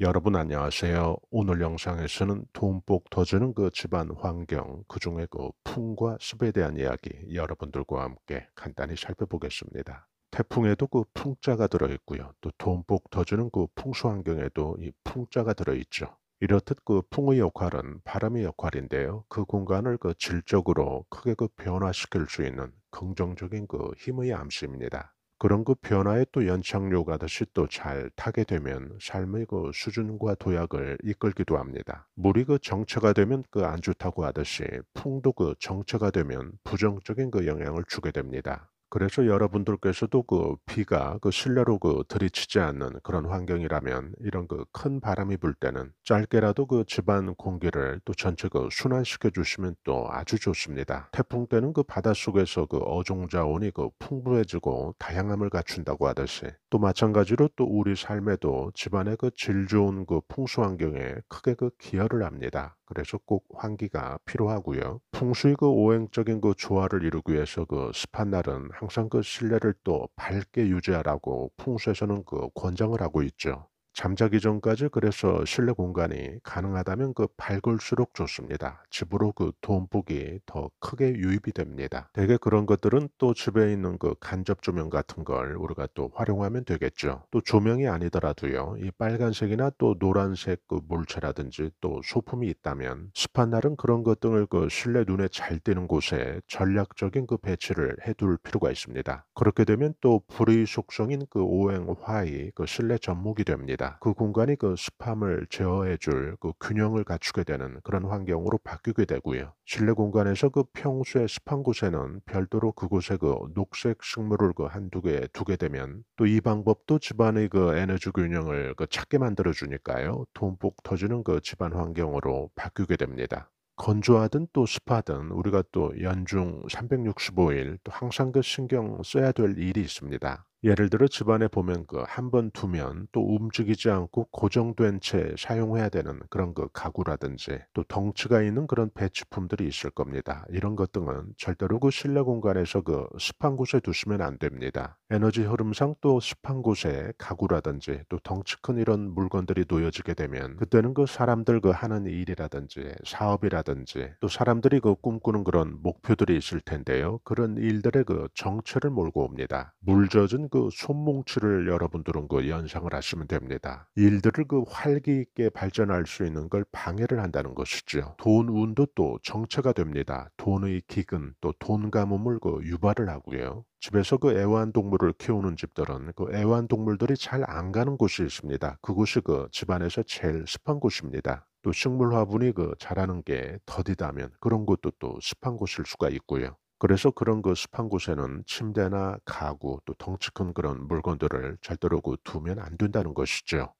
여러분 안녕하세요. 오늘 영상에서는 돈복 더 주는 그 집안 환경, 그 중에 그 풍과 습에 대한 이야기 여러분들과 함께 간단히 살펴보겠습니다. 태풍에도 그 풍자가 들어있고요. 또 돈복 더 주는 그 풍수 환경에도 이 풍자가 들어있죠. 이렇듯 그 풍의 역할은 바람의 역할인데요. 그 공간을 그 질적으로 크게 그 변화시킬 수 있는 긍정적인 그 힘의 암시입니다. 그런 그 변화의 또 연착륙하듯이 또 잘 타게 되면 삶의 그 수준과 도약을 이끌기도 합니다. 물이 그 정체가 되면 그 안 좋다고 하듯이 풍도 그 정체가 되면 부정적인 그 영향을 주게 됩니다. 그래서 여러분들께서도 그 비가 그 실내로 그 들이치지 않는 그런 환경이라면 이런 그 큰 바람이 불 때는 짧게라도 그 집안 공기를 또 전체 그 순환시켜 주시면 또 아주 좋습니다. 태풍 때는 그 바닷속에서 그 어종자원이 그 풍부해지고 다양함을 갖춘다고 하듯이 또 마찬가지로 또 우리 삶에도 집안의 그 질 좋은 그 풍수 환경에 크게 그 기여를 합니다. 그래서 꼭 환기가 필요하고요. 풍수의 그 오행적인 그 조화를 이루기 위해서 그 습한 날은 항상 그 실내를 또 밝게 유지하라고 풍수에서는 그 권장을 하고 있죠. 잠자기 전까지 그래서 실내 공간이 가능하다면 그 밝을수록 좋습니다. 집으로 그 돈복이 더 크게 유입이 됩니다. 대개 그런 것들은 또 집에 있는 그 간접 조명 같은 걸 우리가 또 활용하면 되겠죠. 또 조명이 아니더라도요. 이 빨간색이나 또 노란색 그 물체라든지 또 소품이 있다면 습한 날은 그런 것 등을 그 실내 눈에 잘 띄는 곳에 전략적인 그 배치를 해둘 필요가 있습니다. 그렇게 되면 또 불의 속성인 그 오행화의 그 실내 접목이 됩니다. 있니까그 공간이 그 습함을 제어해 줄그 균형을 갖추게 되는 그런 환경으로 바뀌게 되고요. 실내 공간에서 그 평소에 습한 곳에는 별도로 그곳에 그 녹색 식물을 그 한두 개 두게 되면 또 이 방법도 집안의 그 에너지 균형을 그 찾게 만들어 주니까요. 돈복 터지는 그 집안 환경으로 바뀌게 됩니다. 건조하든 또 습하든 우리가 또 연중 365일 또 항상 그 신경 써야 될 일이 있습니다. 예를 들어 집안에 보면 그 한 번 두면 또 움직이지 않고 고정된 채 사용해야 되는 그런 그 가구라든지 또 덩치가 있는 그런 배치품들이 있을 겁니다. 이런 것 등은 절대로 그 실내 공간에서 그 습한 곳에 두시면 안 됩니다. 에너지 흐름상 또 습한 곳에 가구라든지 또 덩치 큰 이런 물건들이 놓여지게 되면 그때는 그 사람들 그 하는 일이라든지 사업이라든지 또 사람들이 그 꿈꾸는 그런 목표들이 있을 텐데요. 그런 일들의 그 정체를 몰고 옵니다. 물 젖은 그 손뭉치를 여러분들은 그 연상을 하시면 됩니다. 일들을 그 활기 있게 발전할 수 있는 걸 방해를 한다는 것이죠. 돈 운도 또 정체가 됩니다. 돈의 기근 또 돈 가뭄을 그 유발을 하고요. 집에서 그 애완동물을 키우는 집들은 그 애완동물들이 잘 안 가는 곳이 있습니다. 그곳이 그 집안에서 제일 습한 곳입니다. 또 식물 화분이 그 자라는 게 더디다면 그런 곳도또 습한 곳일 수가 있고요. 그래서 그런 그 습한 곳에는 침대나 가구 또 덩치 큰 그런 물건들을 절대로 그 두면 안 된다는 것이죠.